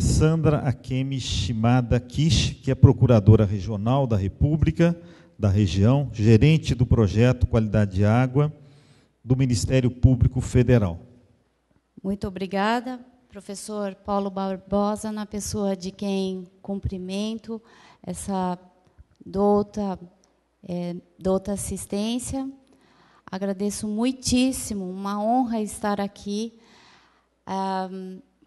Sandra Akemi Shimada Kish, que é procuradora regional da República, da região, gerente do projeto Qualidade de Água do Ministério Público Federal. Muito obrigada, professor Paulo Barbosa, na pessoa de quem cumprimento essa douta, é, douta assistência. Agradeço muitíssimo, uma honra estar aqui. Ah,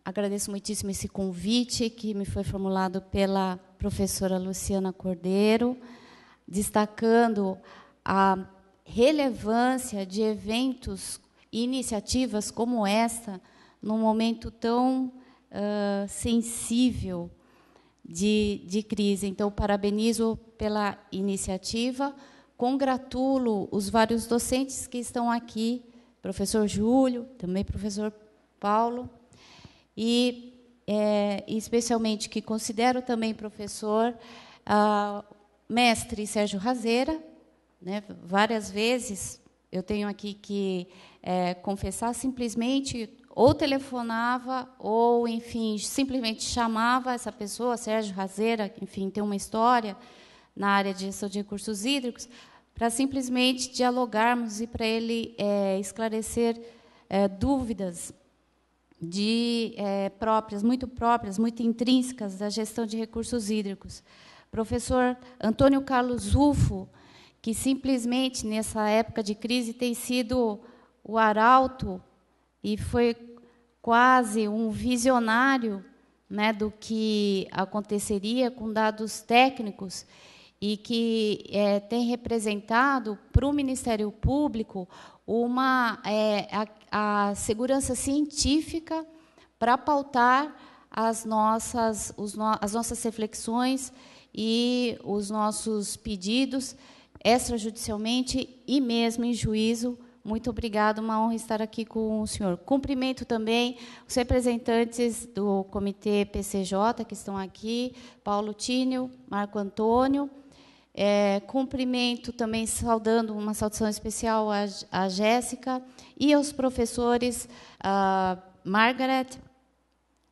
agradeço muitíssimo esse convite que me foi formulado pela professora Luciana Cordeiro, destacando a relevância de eventos e iniciativas como essa num momento tão uh, sensível de, de crise. Então, parabenizo pela iniciativa, congratulo os vários docentes que estão aqui, professor Júlio, também professor Paulo, e é, especialmente que considero também professor, ah, mestre Sérgio Razeira, né, várias vezes eu tenho aqui que é, confessar simplesmente ou telefonava ou enfim simplesmente chamava essa pessoa Sérgio Razeira enfim tem uma história na área de gestão de recursos hídricos para simplesmente dialogarmos e para ele é, esclarecer é, dúvidas de é, próprias, muito próprias, muito intrínsecas da gestão de recursos hídricos. Professor Antônio Carlos Rufo, que simplesmente nessa época de crise tem sido o arauto e foi quase um visionário né, do que aconteceria com dados técnicos e que é, tem representado para o Ministério Público uma é, a segurança científica para pautar as nossas, no, as nossas reflexões e os nossos pedidos extrajudicialmente e mesmo em juízo. Muito obrigado, uma honra estar aqui com o senhor. Cumprimento também os representantes do Comitê PCJ que estão aqui, Paulo Tínio, Marco Antônio. É, cumprimento também, saudando uma saudação especial à, à Jéssica, e aos professores uh, Margaret,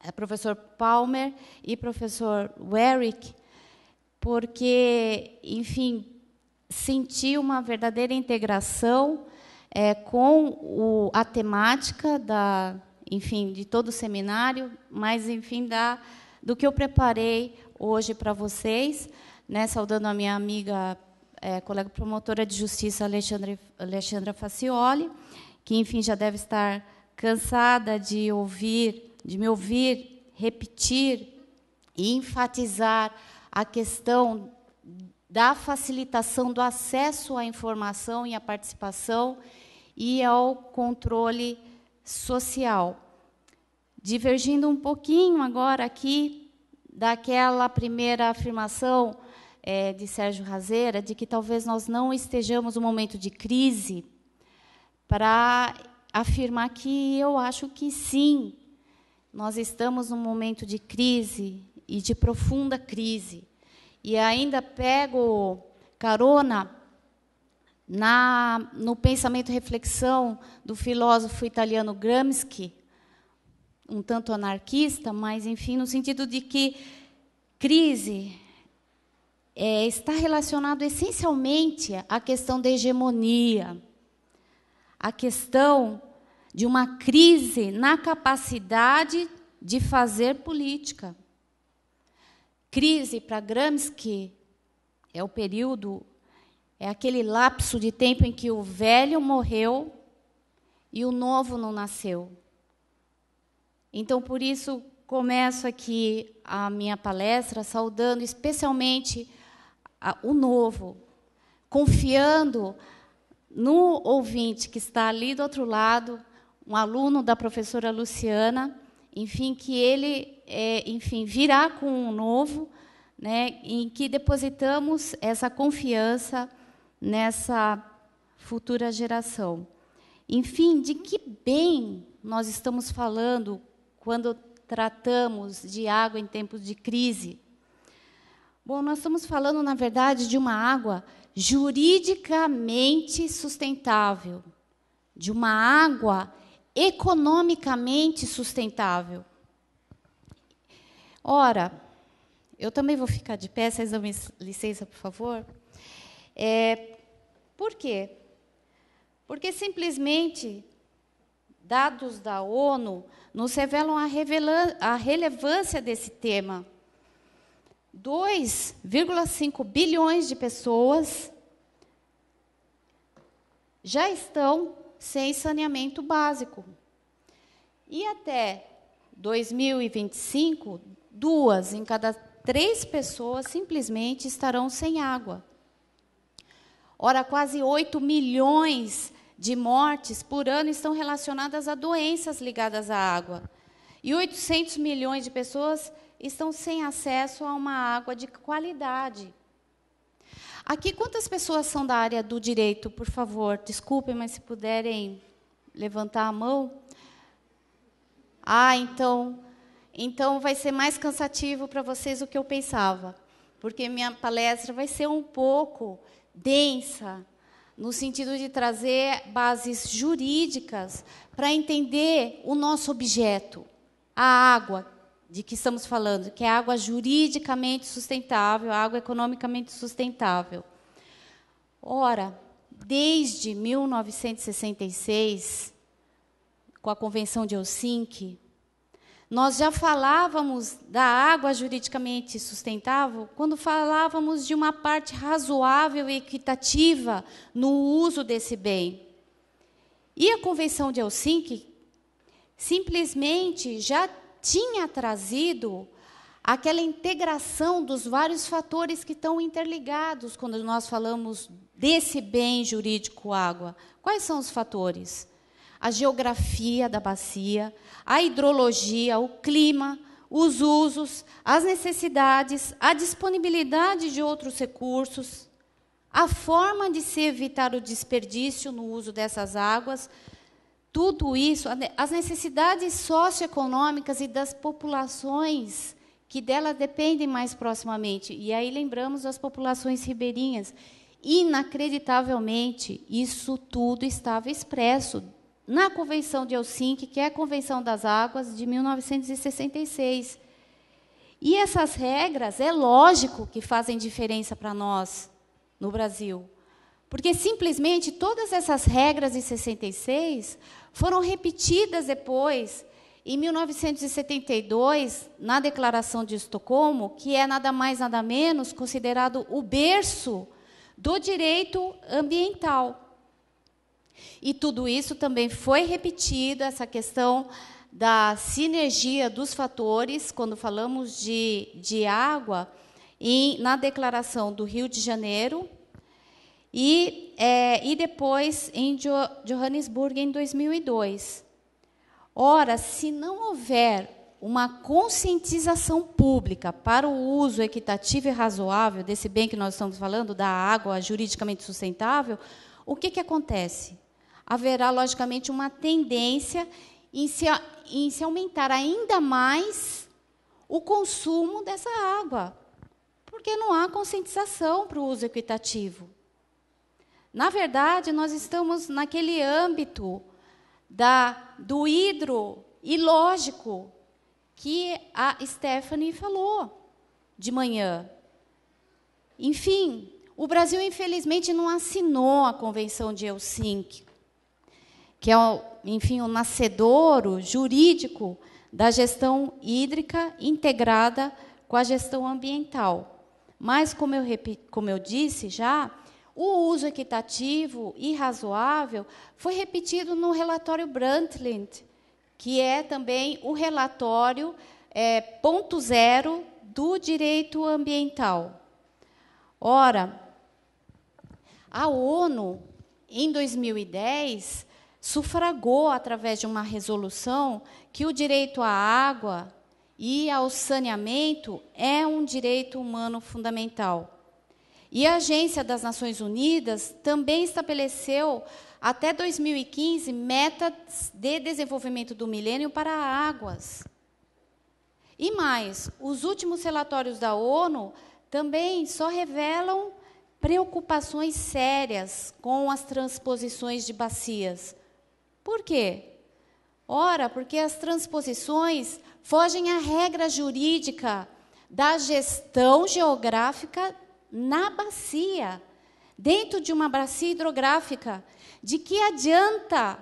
eh, professor Palmer e professor Warwick, porque, enfim, senti uma verdadeira integração é, com o, a temática da, enfim, de todo o seminário, mas enfim da do que eu preparei hoje para vocês, né, saudando a minha amiga, é, colega promotora de justiça Alexandre, Alexandra Facioli, que enfim já deve estar cansada de ouvir, de me ouvir repetir e enfatizar a questão da facilitação do acesso à informação e à participação e ao controle social. Divergindo um pouquinho agora aqui daquela primeira afirmação é, de Sérgio Razeira, de que talvez nós não estejamos num momento de crise para afirmar que eu acho que sim, nós estamos num momento de crise e de profunda crise. E ainda pego carona na, no pensamento e reflexão do filósofo italiano Gramsci, um tanto anarquista, mas, enfim, no sentido de que crise é, está relacionado essencialmente à questão da hegemonia a questão de uma crise na capacidade de fazer política. Crise para Gramsci é o período, é aquele lapso de tempo em que o velho morreu e o novo não nasceu. Então, por isso, começo aqui a minha palestra saudando especialmente a, o novo, confiando no ouvinte que está ali do outro lado, um aluno da professora Luciana, enfim, que ele, é, enfim, virá com um novo, né, em que depositamos essa confiança nessa futura geração. Enfim, de que bem nós estamos falando quando tratamos de água em tempos de crise? Bom, nós estamos falando, na verdade, de uma água juridicamente sustentável, de uma água economicamente sustentável. Ora, eu também vou ficar de pé, vocês dão licença, por favor. É, por quê? Porque simplesmente dados da ONU nos revelam a, a relevância desse tema. 2,5 bilhões de pessoas já estão sem saneamento básico. E até 2025, duas em cada três pessoas simplesmente estarão sem água. Ora, quase 8 milhões de mortes por ano estão relacionadas a doenças ligadas à água. E 800 milhões de pessoas estão sem acesso a uma água de qualidade. Aqui, quantas pessoas são da área do direito, por favor? Desculpem, mas se puderem levantar a mão. Ah, então, então vai ser mais cansativo para vocês do que eu pensava, porque minha palestra vai ser um pouco densa, no sentido de trazer bases jurídicas para entender o nosso objeto, a água, de que estamos falando, que é água juridicamente sustentável, água economicamente sustentável. Ora, desde 1966, com a Convenção de Helsinki, nós já falávamos da água juridicamente sustentável quando falávamos de uma parte razoável e equitativa no uso desse bem. E a Convenção de Helsinki simplesmente já tinha trazido aquela integração dos vários fatores que estão interligados quando nós falamos desse bem jurídico água. Quais são os fatores? A geografia da bacia, a hidrologia, o clima, os usos, as necessidades, a disponibilidade de outros recursos, a forma de se evitar o desperdício no uso dessas águas, tudo isso, as necessidades socioeconômicas e das populações que dela dependem mais proximamente. E aí lembramos das populações ribeirinhas. Inacreditavelmente, isso tudo estava expresso na Convenção de Helsinki, que é a Convenção das Águas de 1966. E essas regras, é lógico que fazem diferença para nós no Brasil. Porque simplesmente todas essas regras de 66 foram repetidas depois, em 1972, na Declaração de Estocolmo, que é nada mais nada menos considerado o berço do direito ambiental. E tudo isso também foi repetido, essa questão da sinergia dos fatores, quando falamos de, de água, em, na declaração do Rio de Janeiro, e, é, e depois em Johannesburg em 2002. Ora, se não houver uma conscientização pública para o uso equitativo e razoável desse bem que nós estamos falando, da água juridicamente sustentável, o que, que acontece? Haverá, logicamente, uma tendência em se, em se aumentar ainda mais o consumo dessa água, porque não há conscientização para o uso equitativo. Na verdade, nós estamos naquele âmbito da, do hidro ilógico que a Stephanie falou de manhã. Enfim, o Brasil, infelizmente, não assinou a Convenção de Helsinki, que é, enfim, o nascedouro jurídico da gestão hídrica integrada com a gestão ambiental. Mas, como eu, como eu disse já, o uso equitativo e razoável foi repetido no relatório Brundtland, que é também o relatório é, ponto zero do direito ambiental. Ora, a ONU, em 2010, sufragou, através de uma resolução, que o direito à água e ao saneamento é um direito humano fundamental. E a Agência das Nações Unidas também estabeleceu, até 2015, metas de desenvolvimento do milênio para águas. E mais, os últimos relatórios da ONU também só revelam preocupações sérias com as transposições de bacias. Por quê? Ora, porque as transposições fogem à regra jurídica da gestão geográfica na bacia, dentro de uma bacia hidrográfica. De que adianta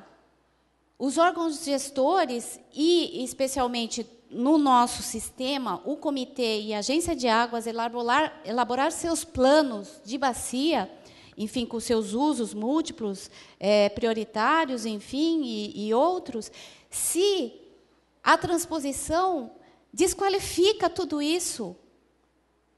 os órgãos gestores e, especialmente, no nosso sistema, o comitê e a agência de águas elaborar, elaborar seus planos de bacia, enfim, com seus usos múltiplos, é, prioritários, enfim, e, e outros, se a transposição desqualifica tudo isso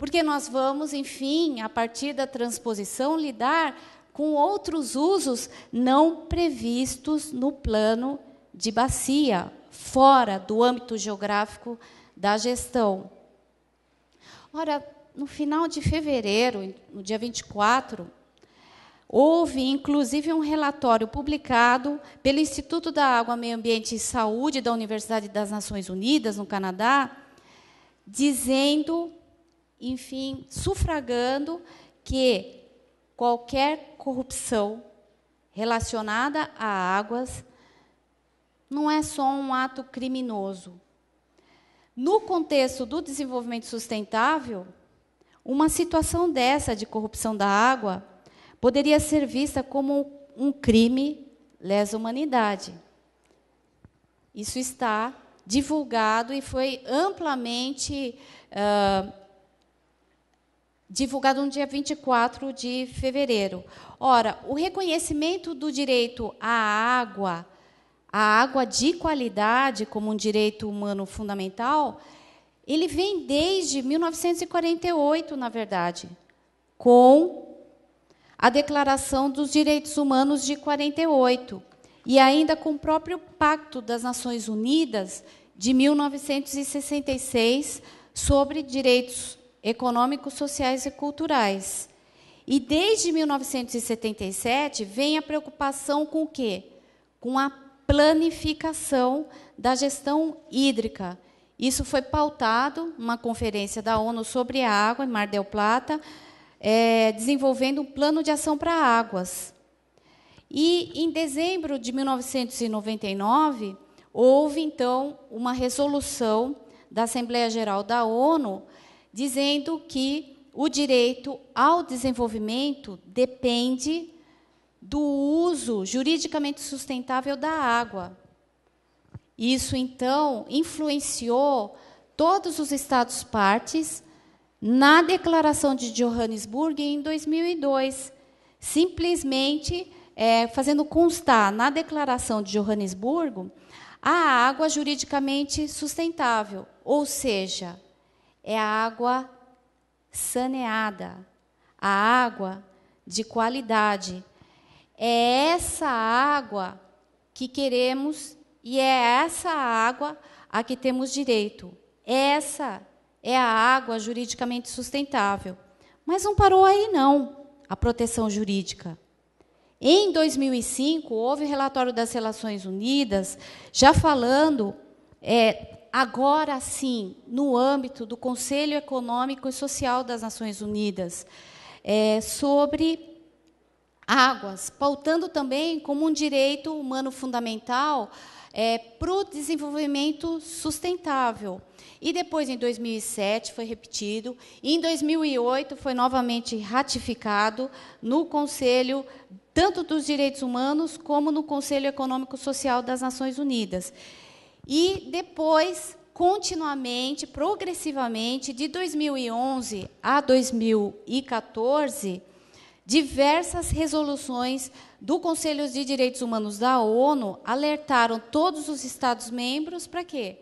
porque nós vamos, enfim, a partir da transposição, lidar com outros usos não previstos no plano de bacia, fora do âmbito geográfico da gestão. Ora, no final de fevereiro, no dia 24, houve inclusive um relatório publicado pelo Instituto da Água, Meio Ambiente e Saúde da Universidade das Nações Unidas, no Canadá, dizendo enfim, sufragando que qualquer corrupção relacionada a águas não é só um ato criminoso. No contexto do desenvolvimento sustentável, uma situação dessa de corrupção da água poderia ser vista como um crime lesa humanidade. Isso está divulgado e foi amplamente uh, divulgado no dia 24 de fevereiro. Ora, o reconhecimento do direito à água, à água de qualidade como um direito humano fundamental, ele vem desde 1948, na verdade, com a Declaração dos Direitos Humanos de 48 e ainda com o próprio Pacto das Nações Unidas de 1966 sobre direitos econômicos, sociais e culturais. E desde 1977 vem a preocupação com o quê? Com a planificação da gestão hídrica. Isso foi pautado numa conferência da ONU sobre a água em Mar del Plata, é, desenvolvendo um plano de ação para águas. E em dezembro de 1999 houve então uma resolução da Assembleia Geral da ONU dizendo que o direito ao desenvolvimento depende do uso juridicamente sustentável da água. Isso, então, influenciou todos os Estados partes na Declaração de Johannesburg em 2002, simplesmente é, fazendo constar na Declaração de Johannesburgo a água juridicamente sustentável, ou seja, é a água saneada, a água de qualidade. É essa água que queremos e é essa água a que temos direito. Essa é a água juridicamente sustentável. Mas não parou aí, não, a proteção jurídica. Em 2005, houve o relatório das Relações Unidas já falando é, agora sim, no âmbito do Conselho Econômico e Social das Nações Unidas, é, sobre águas, pautando também como um direito humano fundamental é, para o desenvolvimento sustentável. E depois, em 2007, foi repetido, e em 2008 foi novamente ratificado no Conselho tanto dos Direitos Humanos como no Conselho Econômico Social das Nações Unidas. E depois, continuamente, progressivamente, de 2011 a 2014, diversas resoluções do Conselho de Direitos Humanos da ONU alertaram todos os Estados-membros para quê?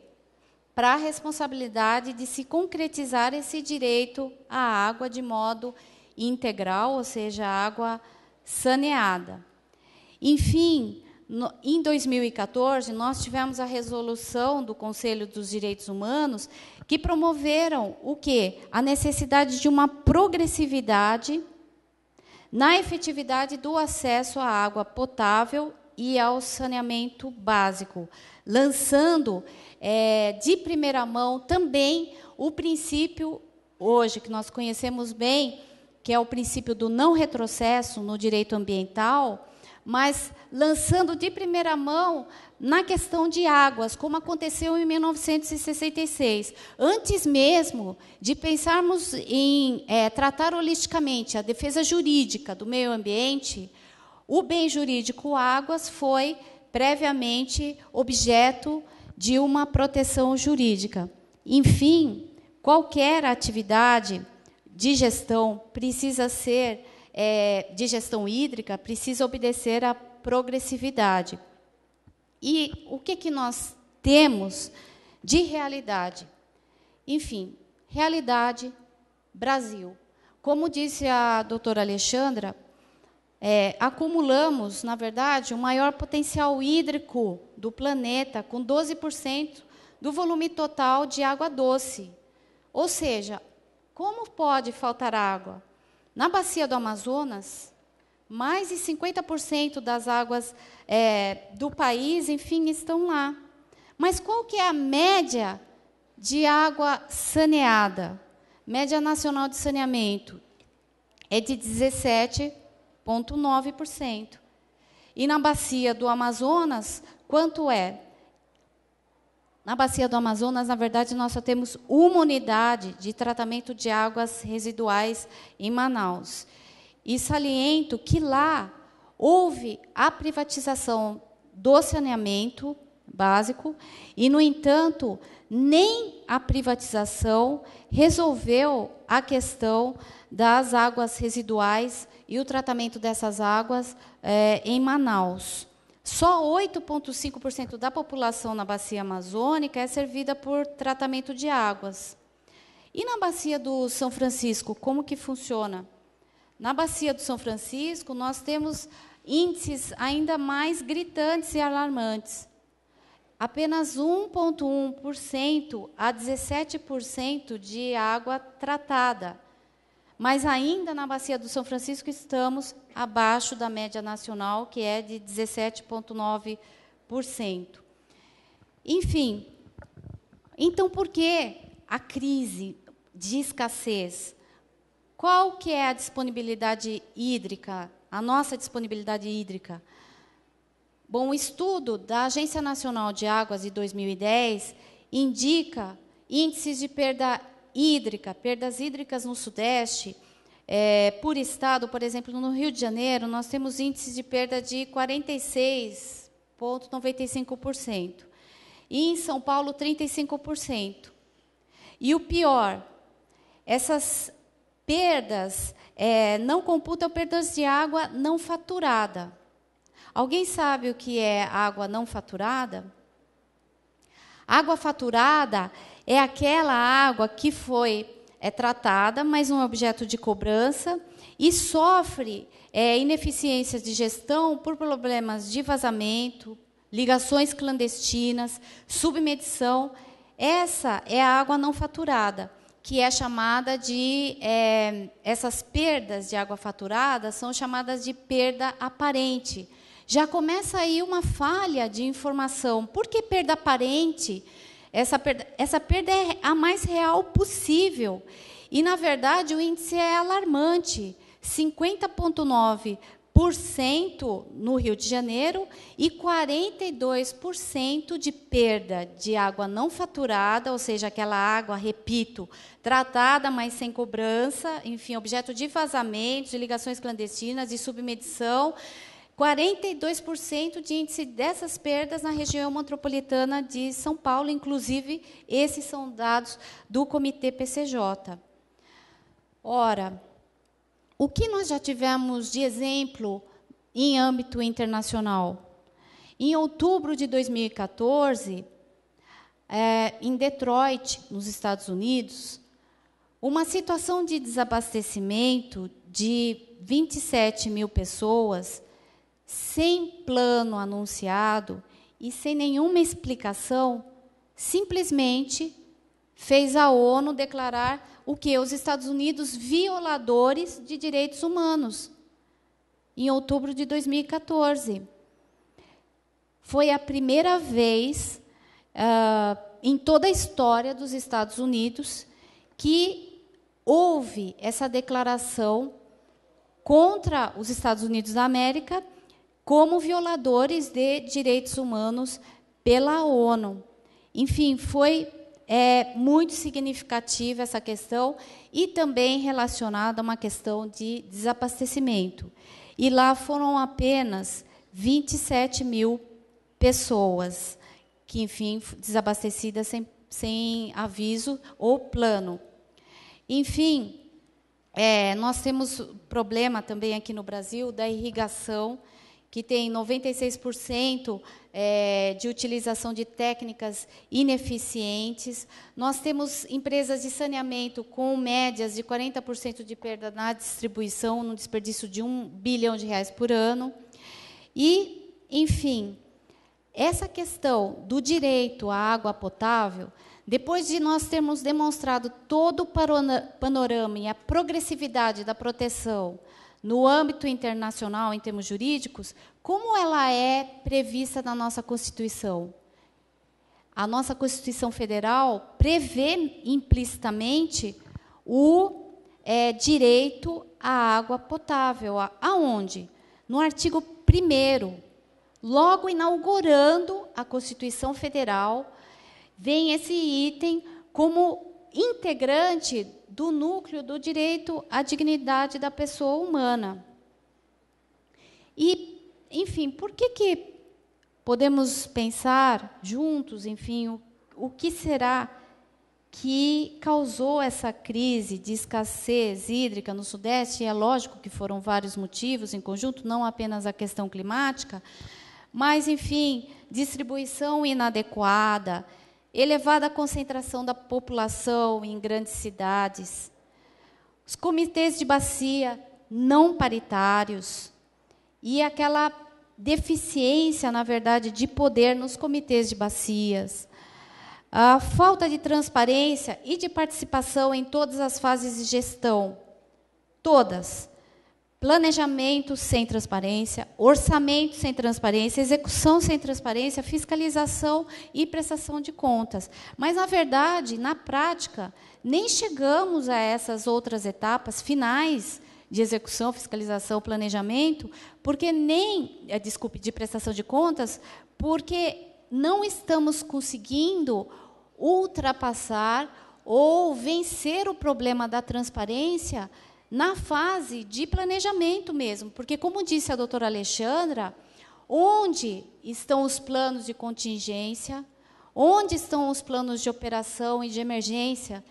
Para a responsabilidade de se concretizar esse direito à água de modo integral, ou seja, água saneada. Enfim, no, em 2014, nós tivemos a resolução do Conselho dos Direitos Humanos que promoveram o quê? A necessidade de uma progressividade na efetividade do acesso à água potável e ao saneamento básico, lançando é, de primeira mão também o princípio hoje que nós conhecemos bem, que é o princípio do não retrocesso no direito ambiental mas lançando de primeira mão na questão de águas, como aconteceu em 1966. Antes mesmo de pensarmos em é, tratar holisticamente a defesa jurídica do meio ambiente, o bem jurídico águas foi previamente objeto de uma proteção jurídica. Enfim, qualquer atividade de gestão precisa ser é, de gestão hídrica precisa obedecer à progressividade. E o que, que nós temos de realidade? Enfim, realidade Brasil. Como disse a doutora Alexandra, é, acumulamos, na verdade, o maior potencial hídrico do planeta, com 12% do volume total de água doce. Ou seja, como pode faltar água? Na bacia do Amazonas, mais de 50% das águas é, do país, enfim, estão lá. Mas qual que é a média de água saneada? Média nacional de saneamento é de 17,9%. E na bacia do Amazonas, quanto é? Na bacia do Amazonas, na verdade, nós só temos uma unidade de tratamento de águas residuais em Manaus. E saliento que lá houve a privatização do saneamento básico e, no entanto, nem a privatização resolveu a questão das águas residuais e o tratamento dessas águas é, em Manaus. Só 8,5% da população na bacia amazônica é servida por tratamento de águas. E na bacia do São Francisco, como que funciona? Na bacia do São Francisco, nós temos índices ainda mais gritantes e alarmantes. Apenas 1,1% a 17% de água tratada. Mas ainda na bacia do São Francisco estamos abaixo da média nacional, que é de 17,9%. Enfim, então por que a crise de escassez? Qual que é a disponibilidade hídrica, a nossa disponibilidade hídrica? Bom, o estudo da Agência Nacional de Águas de 2010 indica índices de perda hídrica, perdas hídricas no Sudeste, é, por estado, por exemplo, no Rio de Janeiro, nós temos índices de perda de 46,95%. E em São Paulo, 35%. E o pior, essas perdas é, não computam perdas de água não faturada. Alguém sabe o que é água não faturada? Água faturada é aquela água que foi é tratada, mas não é objeto de cobrança e sofre é, ineficiências de gestão por problemas de vazamento, ligações clandestinas, submedição. Essa é a água não faturada, que é chamada de. É, essas perdas de água faturada são chamadas de perda aparente. Já começa aí uma falha de informação. Por que perda aparente? Essa perda, essa perda é a mais real possível. E, na verdade, o índice é alarmante: 50,9% no Rio de Janeiro e 42% de perda de água não faturada, ou seja, aquela água, repito, tratada, mas sem cobrança, enfim, objeto de vazamentos, de ligações clandestinas, de submedição 42% de índice dessas perdas na região metropolitana de São Paulo, inclusive esses são dados do Comitê PCJ. Ora, o que nós já tivemos de exemplo em âmbito internacional? Em outubro de 2014, é, em Detroit, nos Estados Unidos, uma situação de desabastecimento de 27 mil pessoas sem plano anunciado e sem nenhuma explicação, simplesmente fez a ONU declarar o que os Estados Unidos violadores de direitos humanos em outubro de 2014. Foi a primeira vez uh, em toda a história dos Estados Unidos que houve essa declaração contra os Estados Unidos da América como violadores de direitos humanos pela ONU. Enfim, foi é, muito significativa essa questão e também relacionada a uma questão de desabastecimento. E lá foram apenas 27 mil pessoas que, enfim, desabastecidas sem, sem aviso ou plano. Enfim, é, nós temos problema também aqui no Brasil da irrigação que tem 96% é, de utilização de técnicas ineficientes. Nós temos empresas de saneamento com médias de 40% de perda na distribuição, num desperdício de um bilhão de reais por ano. E, enfim, essa questão do direito à água potável, depois de nós termos demonstrado todo o panorama e a progressividade da proteção no âmbito internacional, em termos jurídicos, como ela é prevista na nossa Constituição? A nossa Constituição Federal prevê implicitamente o é, direito à água potável. Aonde? No artigo 1, logo inaugurando a Constituição Federal, vem esse item como integrante do núcleo do direito à dignidade da pessoa humana. E, enfim, por que, que podemos pensar juntos, enfim, o, o que será que causou essa crise de escassez hídrica no Sudeste? E é lógico que foram vários motivos em conjunto, não apenas a questão climática, mas, enfim, distribuição inadequada, elevada concentração da população em grandes cidades, os comitês de bacia não paritários e aquela deficiência, na verdade, de poder nos comitês de bacias, a falta de transparência e de participação em todas as fases de gestão, todas, planejamento sem transparência, orçamento sem transparência, execução sem transparência, fiscalização e prestação de contas. Mas, na verdade, na prática, nem chegamos a essas outras etapas finais de execução, fiscalização, planejamento, porque nem, eh, desculpe, de prestação de contas, porque não estamos conseguindo ultrapassar ou vencer o problema da transparência na fase de planejamento mesmo, porque, como disse a doutora Alexandra, onde estão os planos de contingência, onde estão os planos de operação e de emergência,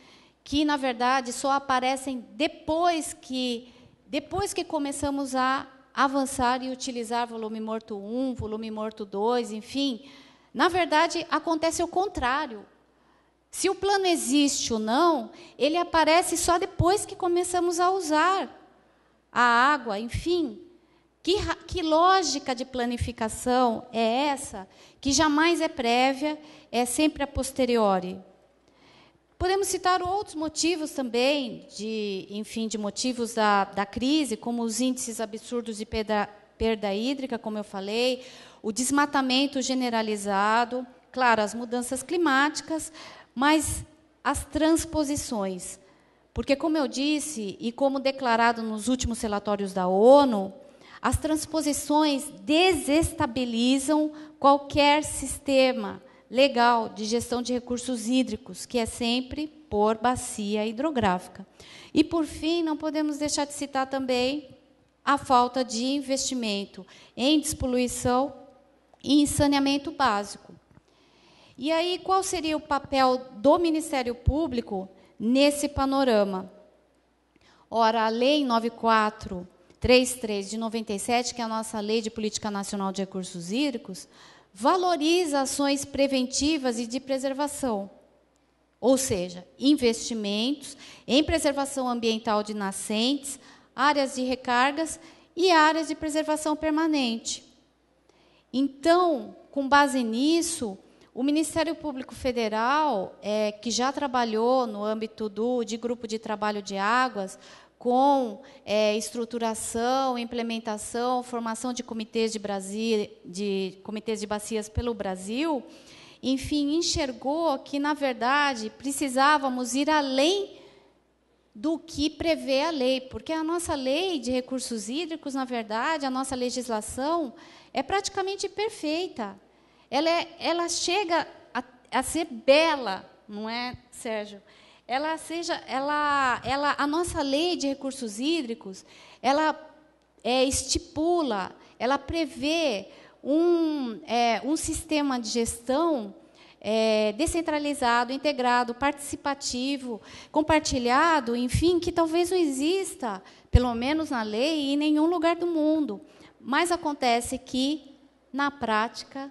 que, na verdade, só aparecem depois que, depois que começamos a avançar e utilizar volume morto 1, volume morto 2, enfim. Na verdade, acontece o contrário. Se o plano existe ou não, ele aparece só depois que começamos a usar a água, enfim. Que, que lógica de planificação é essa que jamais é prévia, é sempre a posteriori? Podemos citar outros motivos também, de, enfim, de motivos da, da crise, como os índices absurdos de perda, perda hídrica, como eu falei, o desmatamento generalizado, claro, as mudanças climáticas, mas as transposições. Porque, como eu disse, e como declarado nos últimos relatórios da ONU, as transposições desestabilizam qualquer sistema legal de gestão de recursos hídricos, que é sempre por bacia hidrográfica. E, por fim, não podemos deixar de citar também a falta de investimento em despoluição e em saneamento básico. E aí, qual seria o papel do Ministério Público nesse panorama? Ora, a Lei 9433 de 97, que é a nossa Lei de Política Nacional de Recursos Hídricos, valoriza ações preventivas e de preservação, ou seja, investimentos em preservação ambiental de nascentes, áreas de recargas e áreas de preservação permanente. Então, com base nisso, o Ministério Público Federal, é, que já trabalhou no âmbito do, de grupo de trabalho de águas, com é, estruturação, implementação, formação de comitês de, Brasil, de comitês de bacias pelo Brasil, enfim, enxergou que, na verdade, precisávamos ir além do que prevê a lei, porque a nossa lei de recursos hídricos, na verdade, a nossa legislação é praticamente perfeita. Ela, é, ela chega a, a ser bela, não é, Sérgio? Ela seja, ela, ela, a nossa lei de recursos hídricos, ela é, estipula, ela prevê um, é, um sistema de gestão é, descentralizado, integrado, participativo, compartilhado, enfim, que talvez não exista, pelo menos na lei, em nenhum lugar do mundo. Mas acontece que, na prática,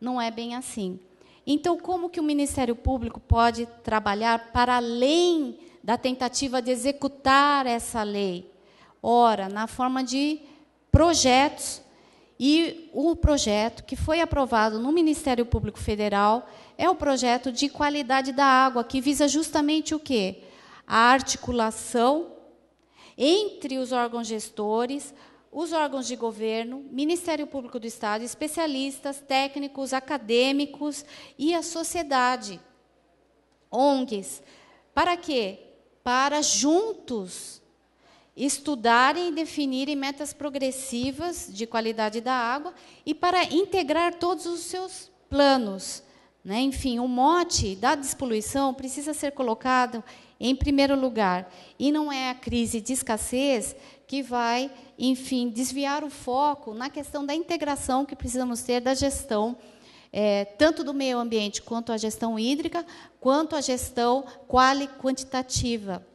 não é bem assim. Então, como que o Ministério Público pode trabalhar para além da tentativa de executar essa lei? Ora, na forma de projetos e o projeto que foi aprovado no Ministério Público Federal é o projeto de qualidade da água, que visa justamente o quê? A articulação entre os órgãos gestores, os órgãos de governo, Ministério Público do Estado, especialistas, técnicos, acadêmicos e a sociedade, ONGs. Para quê? Para juntos estudarem e definirem metas progressivas de qualidade da água e para integrar todos os seus planos. Né? Enfim, o mote da despoluição precisa ser colocado em primeiro lugar. E não é a crise de escassez que vai, enfim, desviar o foco na questão da integração que precisamos ter da gestão, é, tanto do meio ambiente quanto a gestão hídrica, quanto a gestão quali quantitativa.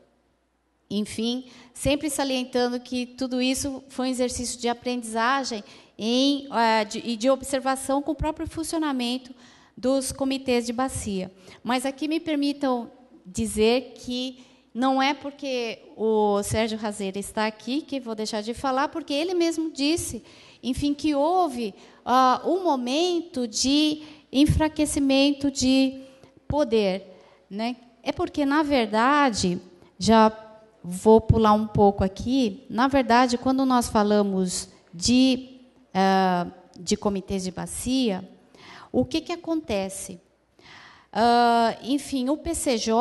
Enfim, sempre salientando que tudo isso foi um exercício de aprendizagem em, é, de, e de observação com o próprio funcionamento dos comitês de bacia. Mas aqui me permitam dizer que não é porque o Sérgio Razeira está aqui que vou deixar de falar, porque ele mesmo disse, enfim, que houve uh, um momento de enfraquecimento de poder. Né? É porque, na verdade, já vou pular um pouco aqui, na verdade, quando nós falamos de, uh, de comitês de bacia, o que, que acontece? Uh, enfim, o PCJ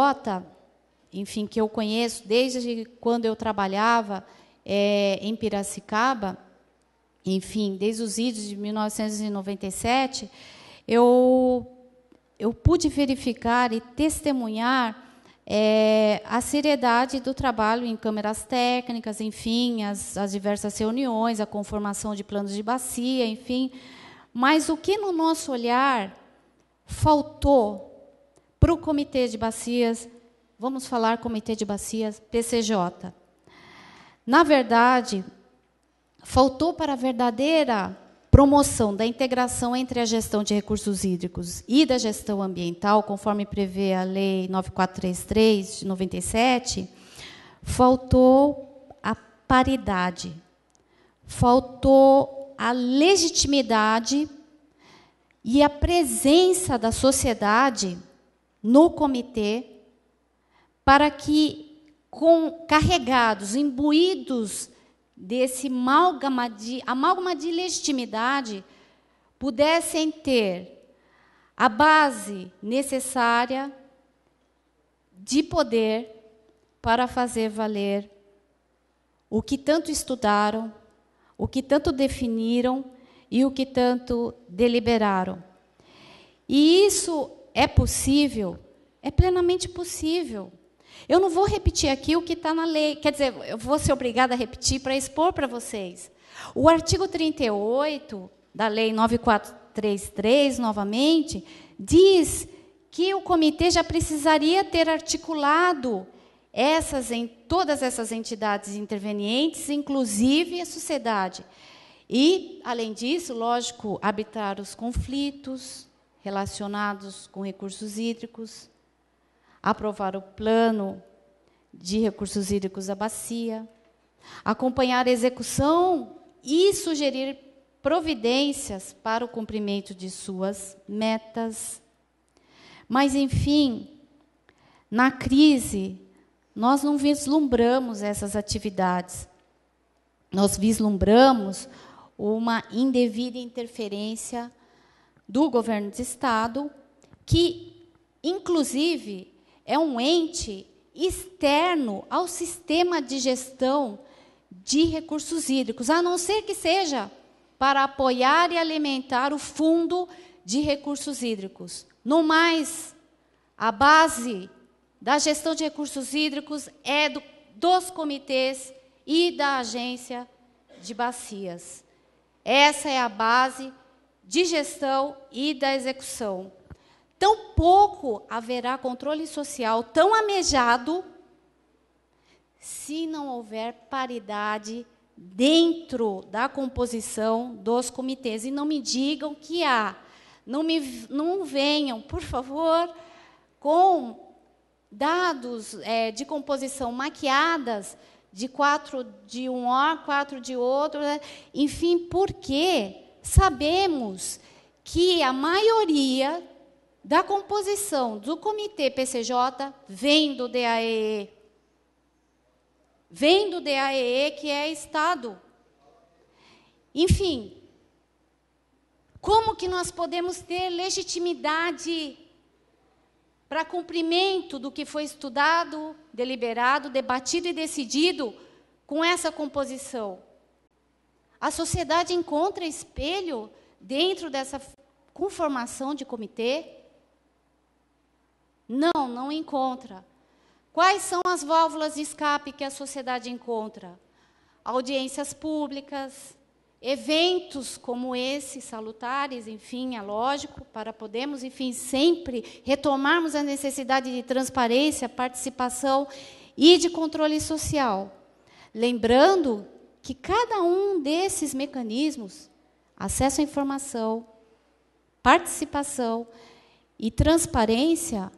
enfim, que eu conheço desde quando eu trabalhava é, em Piracicaba, enfim, desde os idos de 1997, eu, eu pude verificar e testemunhar é, a seriedade do trabalho em câmeras técnicas, enfim, as, as diversas reuniões, a conformação de planos de bacia, enfim. Mas o que no nosso olhar faltou para o comitê de bacias, Vamos falar Comitê de Bacias PCJ. Na verdade, faltou para a verdadeira promoção da integração entre a gestão de recursos hídricos e da gestão ambiental, conforme prevê a Lei 9433 de 97, faltou a paridade, faltou a legitimidade e a presença da sociedade no comitê para que, com, carregados, imbuídos desse amálgama de, amálgama de legitimidade, pudessem ter a base necessária de poder para fazer valer o que tanto estudaram, o que tanto definiram e o que tanto deliberaram. E isso é possível, é plenamente possível. Eu não vou repetir aqui o que está na lei, quer dizer, eu vou ser obrigada a repetir para expor para vocês. O artigo 38 da Lei 9433, novamente, diz que o comitê já precisaria ter articulado essas, em, todas essas entidades intervenientes, inclusive a sociedade. E, além disso, lógico, habitar os conflitos relacionados com recursos hídricos, aprovar o plano de recursos hídricos da bacia, acompanhar a execução e sugerir providências para o cumprimento de suas metas. Mas, enfim, na crise, nós não vislumbramos essas atividades. Nós vislumbramos uma indevida interferência do governo de Estado, que, inclusive, é um ente externo ao sistema de gestão de recursos hídricos, a não ser que seja para apoiar e alimentar o fundo de recursos hídricos. No mais, a base da gestão de recursos hídricos é do, dos comitês e da agência de bacias. Essa é a base de gestão e da execução. Tampouco haverá controle social tão amejado se não houver paridade dentro da composição dos comitês. E não me digam que há. Não, me, não venham, por favor, com dados é, de composição maquiadas de quatro de um or, quatro de outro, né? enfim, porque sabemos que a maioria da composição do comitê PCJ vem do DAEE. Vem do DAEE, que é Estado. Enfim, como que nós podemos ter legitimidade para cumprimento do que foi estudado, deliberado, debatido e decidido com essa composição? A sociedade encontra espelho dentro dessa conformação de comitê? Não, não encontra. Quais são as válvulas de escape que a sociedade encontra? Audiências públicas, eventos como esse, salutares, enfim, é lógico, para podermos, enfim, sempre retomarmos a necessidade de transparência, participação e de controle social. Lembrando que cada um desses mecanismos, acesso à informação, participação e transparência,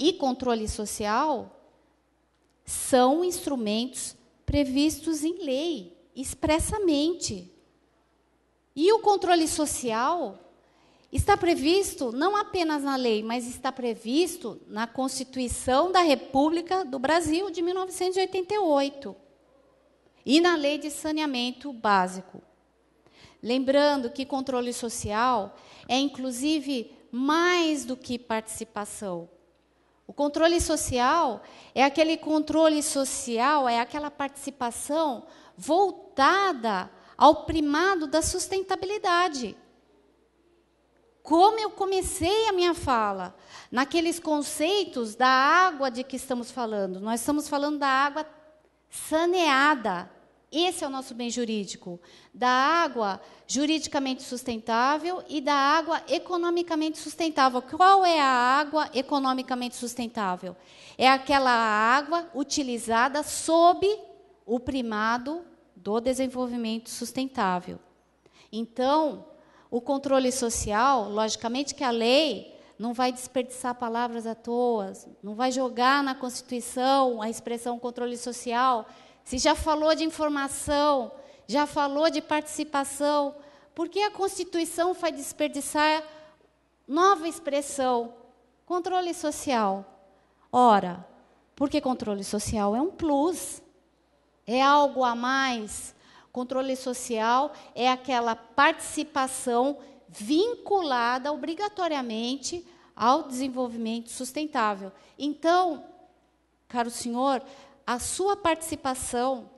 e controle social são instrumentos previstos em lei, expressamente. E o controle social está previsto não apenas na lei, mas está previsto na Constituição da República do Brasil de 1988 e na Lei de Saneamento Básico. Lembrando que controle social é, inclusive, mais do que participação. O controle social é aquele controle social, é aquela participação voltada ao primado da sustentabilidade. Como eu comecei a minha fala, naqueles conceitos da água de que estamos falando. Nós estamos falando da água saneada, esse é o nosso bem jurídico. Da água juridicamente sustentável e da água economicamente sustentável. Qual é a água economicamente sustentável? É aquela água utilizada sob o primado do desenvolvimento sustentável. Então, o controle social, logicamente que a lei não vai desperdiçar palavras à toa, não vai jogar na Constituição a expressão controle social se já falou de informação, já falou de participação, por que a Constituição vai desperdiçar nova expressão, controle social? Ora, porque controle social é um plus, é algo a mais. Controle social é aquela participação vinculada obrigatoriamente ao desenvolvimento sustentável. Então, caro senhor, a sua participação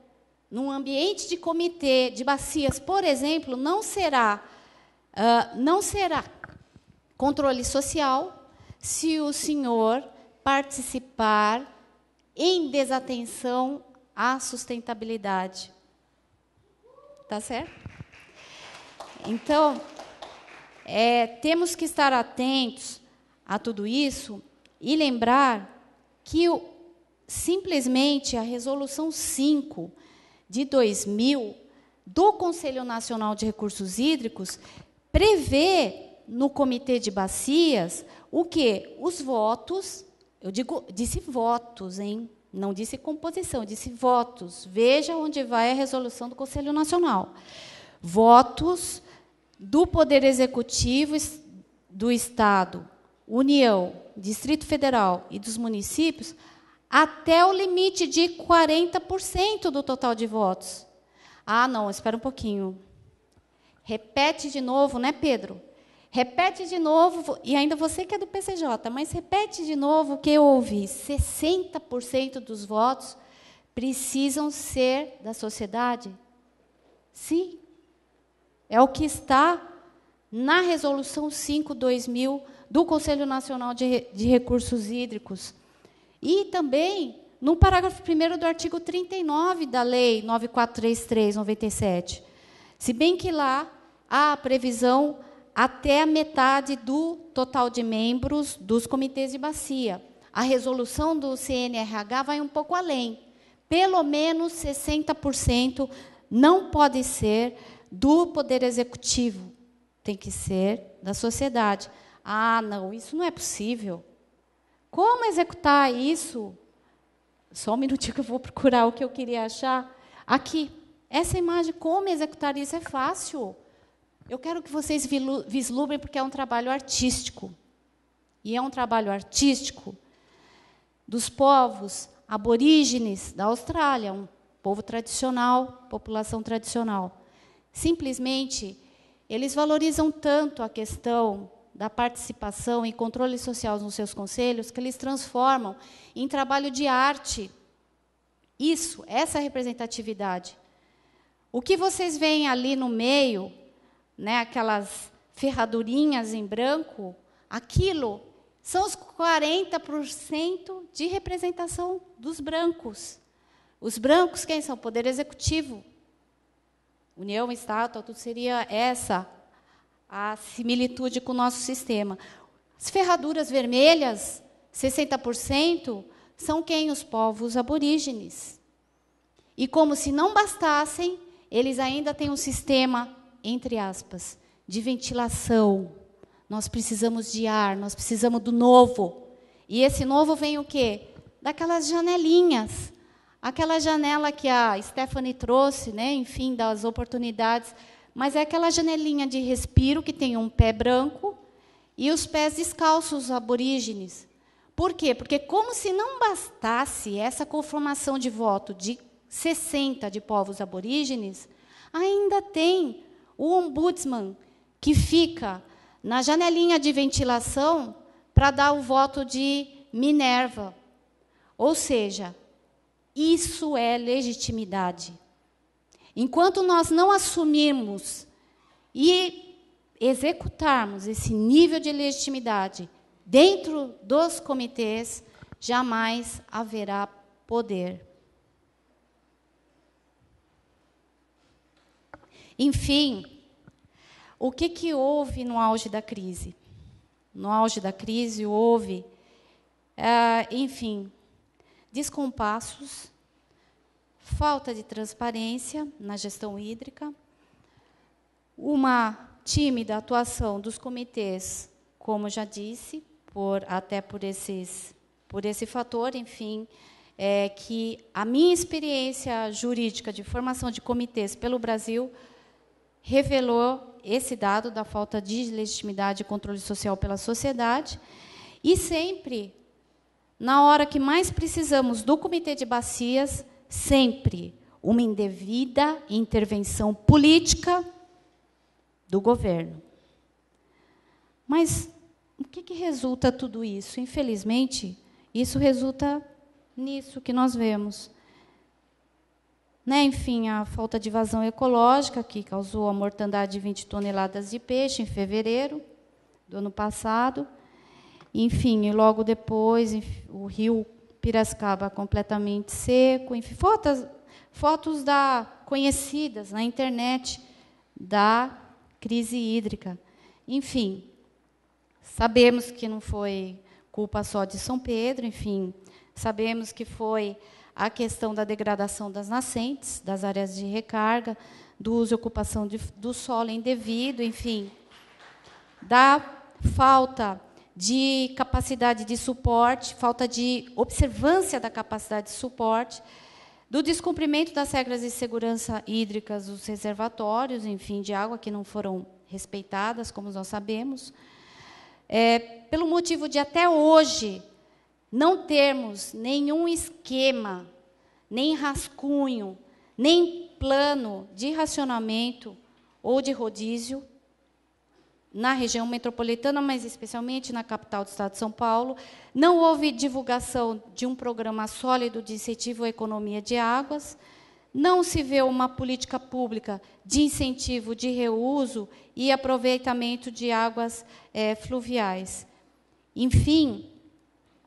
num ambiente de comitê de bacias, por exemplo, não será uh, não será controle social se o senhor participar em desatenção à sustentabilidade. Tá certo? Então, é, temos que estar atentos a tudo isso e lembrar que o, simplesmente a resolução 5 de 2000 do Conselho Nacional de Recursos Hídricos prevê no comitê de bacias o que os votos, eu digo, disse votos, hein? Não disse composição, disse votos. Veja onde vai a resolução do Conselho Nacional. Votos do Poder Executivo do Estado, União, Distrito Federal e dos municípios até o limite de 40% do total de votos. Ah, não, espera um pouquinho. Repete de novo, né, Pedro? Repete de novo, e ainda você que é do PCJ, mas repete de novo o que eu ouvi: 60% dos votos precisam ser da sociedade? Sim. É o que está na Resolução 5-2000 do Conselho Nacional de, Re de Recursos Hídricos. E também, no parágrafo 1 do artigo 39 da Lei 9433-97. Se bem que lá há a previsão até a metade do total de membros dos comitês de bacia. A resolução do CNRH vai um pouco além. Pelo menos 60% não pode ser do poder executivo, tem que ser da sociedade. Ah, não, isso não é possível. Como executar isso? Só um minutinho que eu vou procurar o que eu queria achar. Aqui, essa imagem, como executar isso é fácil. Eu quero que vocês vislumbrem, porque é um trabalho artístico. E é um trabalho artístico dos povos aborígenes da Austrália, um povo tradicional, população tradicional. Simplesmente, eles valorizam tanto a questão da participação e controle social nos seus conselhos, que eles transformam em trabalho de arte. Isso, essa é representatividade. O que vocês veem ali no meio, né, aquelas ferradurinhas em branco, aquilo são os 40% de representação dos brancos. Os brancos quem são? Poder executivo. União, Estado, tudo seria essa a similitude com o nosso sistema. As ferraduras vermelhas, 60%, são quem? Os povos aborígenes. E como se não bastassem, eles ainda têm um sistema, entre aspas, de ventilação. Nós precisamos de ar, nós precisamos do novo. E esse novo vem o quê? Daquelas janelinhas. Aquela janela que a Stephanie trouxe, né? enfim, das oportunidades mas é aquela janelinha de respiro que tem um pé branco e os pés descalços aborígenes. Por quê? Porque como se não bastasse essa conformação de voto de 60 de povos aborígenes, ainda tem o ombudsman que fica na janelinha de ventilação para dar o voto de Minerva. Ou seja, isso é legitimidade. Enquanto nós não assumirmos e executarmos esse nível de legitimidade dentro dos comitês, jamais haverá poder. Enfim, o que, que houve no auge da crise? No auge da crise houve, uh, enfim, descompassos falta de transparência na gestão hídrica, uma tímida atuação dos comitês, como já disse, por, até por, esses, por esse fator, enfim, é que a minha experiência jurídica de formação de comitês pelo Brasil revelou esse dado da falta de legitimidade e controle social pela sociedade, e sempre, na hora que mais precisamos do comitê de bacias, sempre uma indevida intervenção política do governo. Mas o que, que resulta tudo isso? Infelizmente, isso resulta nisso que nós vemos. Né? Enfim, a falta de vazão ecológica, que causou a mortandade de 20 toneladas de peixe em fevereiro do ano passado. Enfim, e logo depois, o rio Piracicaba completamente seco, enfim, fotos, fotos da, conhecidas na internet da crise hídrica. Enfim, sabemos que não foi culpa só de São Pedro, enfim, sabemos que foi a questão da degradação das nascentes, das áreas de recarga, do uso e ocupação de, do solo indevido, enfim, da falta de capacidade de suporte, falta de observância da capacidade de suporte, do descumprimento das regras de segurança hídricas os reservatórios, enfim, de água que não foram respeitadas, como nós sabemos, é, pelo motivo de até hoje não termos nenhum esquema, nem rascunho, nem plano de racionamento ou de rodízio na região metropolitana, mas especialmente na capital do estado de São Paulo. Não houve divulgação de um programa sólido de incentivo à economia de águas. Não se vê uma política pública de incentivo de reuso e aproveitamento de águas é, fluviais. Enfim,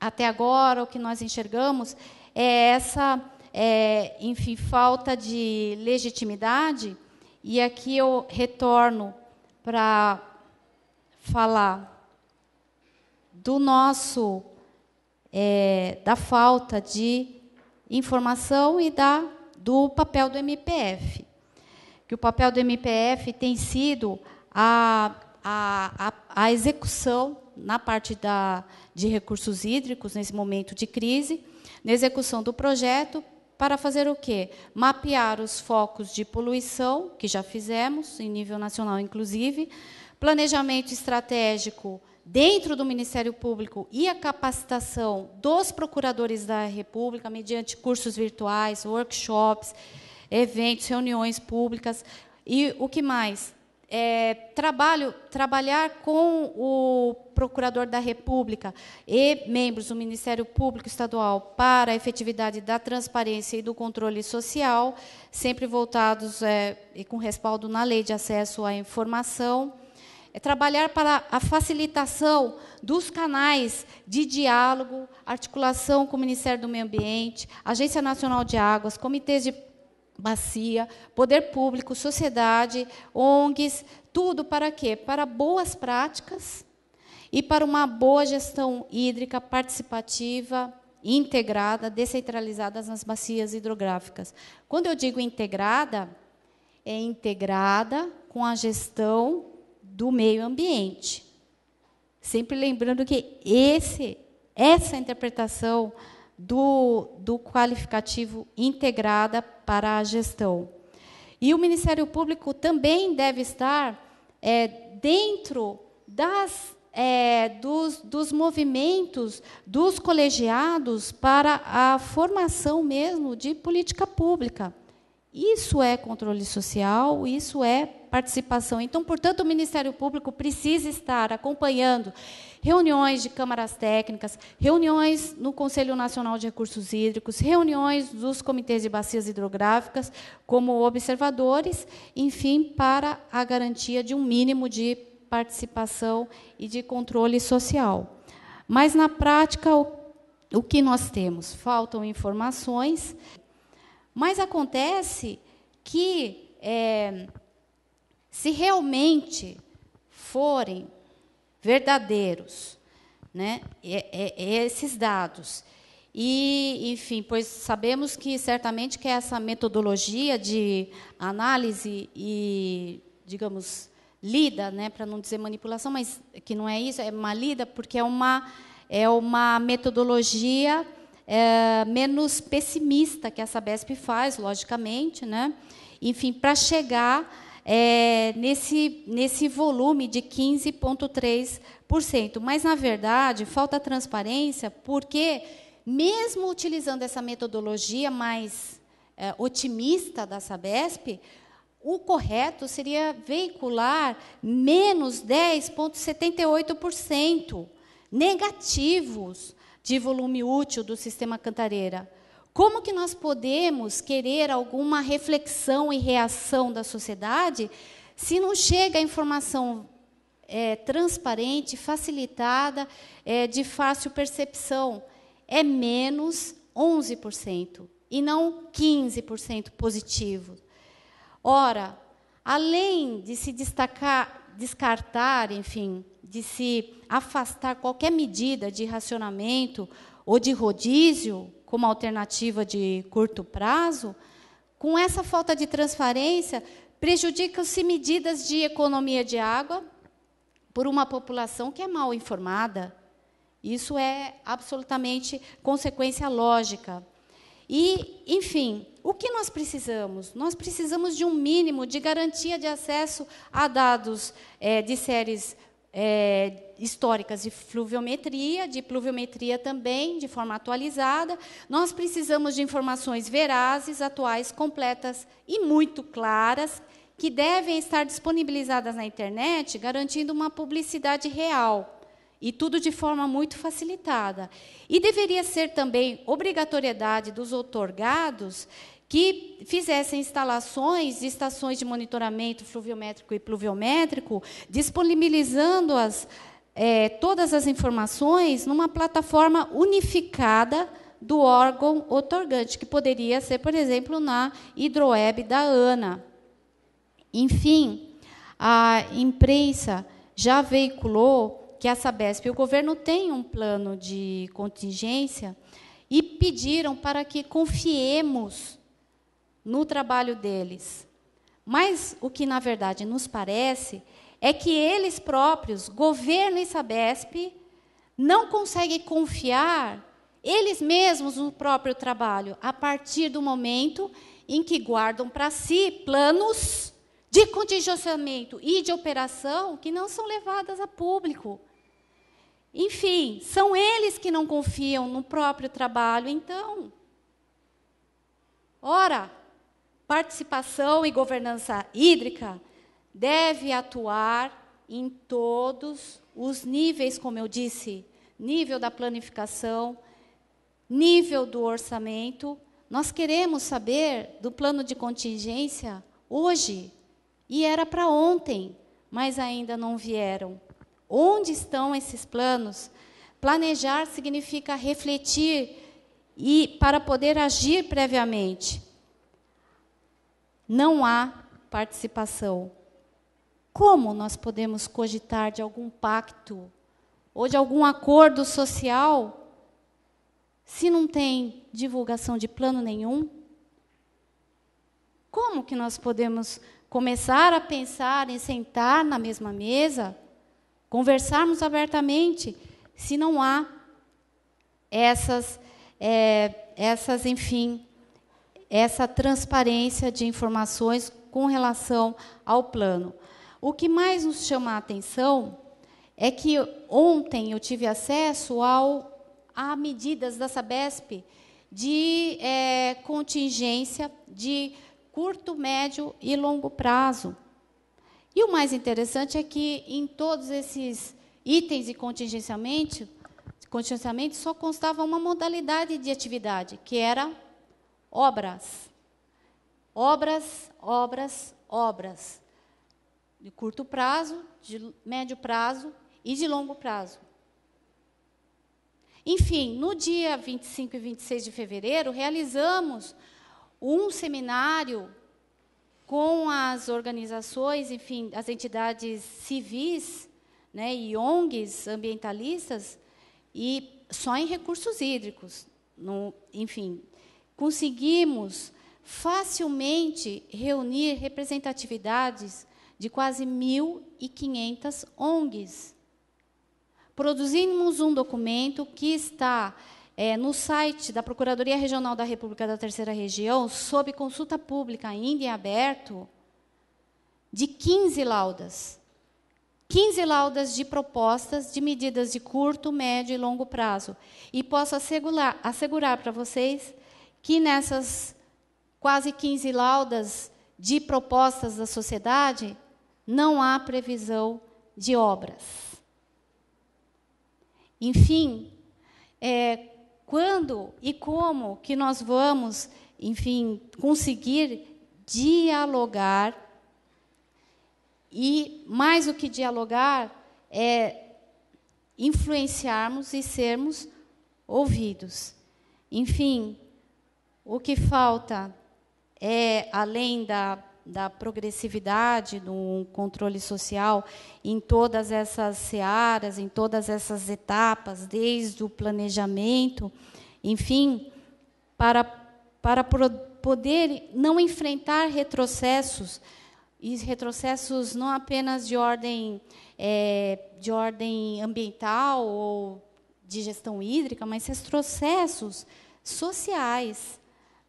até agora o que nós enxergamos é essa, é, enfim, falta de legitimidade. E aqui eu retorno para falar do nosso é, da falta de informação e da do papel do MPF, que o papel do MPF tem sido a, a, a, a execução na parte da, de recursos hídricos nesse momento de crise, na execução do projeto para fazer o quê? Mapear os focos de poluição, que já fizemos, em nível nacional, inclusive, planejamento estratégico dentro do Ministério Público e a capacitação dos procuradores da República mediante cursos virtuais, workshops, eventos, reuniões públicas e o que mais? É, trabalho, trabalhar com o Procurador da República e membros do Ministério Público Estadual para a efetividade da transparência e do controle social, sempre voltados é, e com respaldo na lei de acesso à informação é trabalhar para a facilitação dos canais de diálogo, articulação com o Ministério do Meio Ambiente, Agência Nacional de Águas, comitês de bacia, poder público, sociedade, ONGs, tudo para quê? Para boas práticas e para uma boa gestão hídrica participativa, integrada, descentralizada nas bacias hidrográficas. Quando eu digo integrada, é integrada com a gestão do meio ambiente. Sempre lembrando que esse, essa interpretação do, do qualificativo integrada para a gestão. E o Ministério Público também deve estar é, dentro das, é, dos, dos movimentos dos colegiados para a formação mesmo de política pública. Isso é controle social, isso é participação. Então, portanto, o Ministério Público precisa estar acompanhando reuniões de câmaras técnicas, reuniões no Conselho Nacional de Recursos Hídricos, reuniões dos comitês de bacias hidrográficas como observadores, enfim, para a garantia de um mínimo de participação e de controle social. Mas, na prática, o o que nós temos? Faltam informações, mas acontece que é, se realmente forem verdadeiros, né, é, é, é esses dados. E, enfim, pois sabemos que certamente que essa metodologia de análise e, digamos, lida, né, para não dizer manipulação, mas que não é isso, é uma lida porque é uma é uma metodologia é, menos pessimista que a Sabesp faz, logicamente, né? Enfim, para chegar é, nesse, nesse volume de 15,3%. Mas, na verdade, falta transparência porque, mesmo utilizando essa metodologia mais é, otimista da Sabesp, o correto seria veicular menos 10,78% negativos de volume útil do sistema Cantareira. Como que nós podemos querer alguma reflexão e reação da sociedade se não chega a informação é, transparente, facilitada, é, de fácil percepção? É menos 11% e não 15% positivo. Ora, além de se destacar, descartar, enfim, de se afastar qualquer medida de racionamento ou de rodízio como alternativa de curto prazo, com essa falta de transparência, prejudicam-se medidas de economia de água por uma população que é mal informada. Isso é absolutamente consequência lógica. E, enfim, o que nós precisamos? Nós precisamos de um mínimo de garantia de acesso a dados é, de séries é, históricas de fluviometria, de pluviometria também, de forma atualizada. Nós precisamos de informações verazes, atuais, completas e muito claras, que devem estar disponibilizadas na internet, garantindo uma publicidade real. E tudo de forma muito facilitada. E deveria ser também obrigatoriedade dos outorgados que fizessem instalações de estações de monitoramento fluviométrico e pluviométrico, disponibilizando as, é, todas as informações numa plataforma unificada do órgão otorgante, que poderia ser, por exemplo, na Hidroeb da ANA. Enfim, a imprensa já veiculou que a Sabesp e o governo têm um plano de contingência e pediram para que confiemos no trabalho deles. Mas o que na verdade nos parece é que eles próprios, governo e Sabesp, não conseguem confiar eles mesmos no próprio trabalho, a partir do momento em que guardam para si planos de contingenciamento e de operação que não são levadas a público. Enfim, são eles que não confiam no próprio trabalho, então. Ora, participação e governança hídrica deve atuar em todos os níveis, como eu disse, nível da planificação, nível do orçamento. Nós queremos saber do plano de contingência hoje e era para ontem, mas ainda não vieram. Onde estão esses planos? Planejar significa refletir e para poder agir previamente não há participação. Como nós podemos cogitar de algum pacto ou de algum acordo social se não tem divulgação de plano nenhum? Como que nós podemos começar a pensar em sentar na mesma mesa, conversarmos abertamente, se não há essas, é, essas enfim, essa transparência de informações com relação ao plano. O que mais nos chama a atenção é que ontem eu tive acesso ao, a medidas da Sabesp de é, contingência de curto, médio e longo prazo. E o mais interessante é que em todos esses itens de contingenciamento, contingenciamento só constava uma modalidade de atividade, que era obras. Obras, obras, obras. De curto prazo, de médio prazo e de longo prazo. Enfim, no dia 25 e 26 de fevereiro, realizamos um seminário com as organizações, enfim, as entidades civis né, e ONGs ambientalistas, e só em recursos hídricos. No, enfim, conseguimos facilmente reunir representatividades de quase 1.500 ONGs. Produzimos um documento que está é, no site da Procuradoria Regional da República da Terceira Região, sob consulta pública ainda em aberto, de 15 laudas. 15 laudas de propostas de medidas de curto, médio e longo prazo. E posso assegurar, assegurar para vocês que nessas quase 15 laudas de propostas da sociedade não há previsão de obras. Enfim, é, quando e como que nós vamos, enfim, conseguir dialogar e mais do que dialogar é influenciarmos e sermos ouvidos. Enfim, o que falta é, além da, da progressividade, do controle social, em todas essas searas, em todas essas etapas, desde o planejamento, enfim, para, para poder não enfrentar retrocessos, e retrocessos não apenas de ordem, é, de ordem ambiental ou de gestão hídrica, mas retrocessos sociais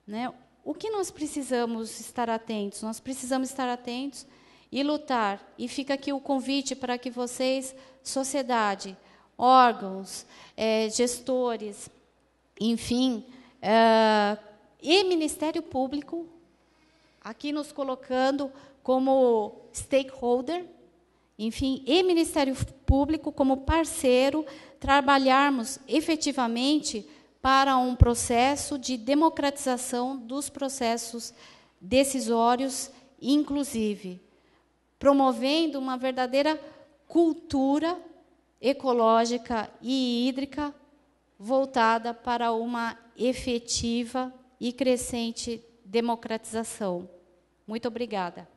né? O que nós precisamos estar atentos? Nós precisamos estar atentos e lutar. E fica aqui o convite para que vocês, sociedade, órgãos, é, gestores, enfim, eh, e Ministério Público, aqui nos colocando como stakeholder, enfim, e Ministério Público como parceiro, trabalharmos efetivamente para um processo de democratização dos processos decisórios, inclusive, promovendo uma verdadeira cultura ecológica e hídrica voltada para uma efetiva e crescente democratização. Muito obrigada.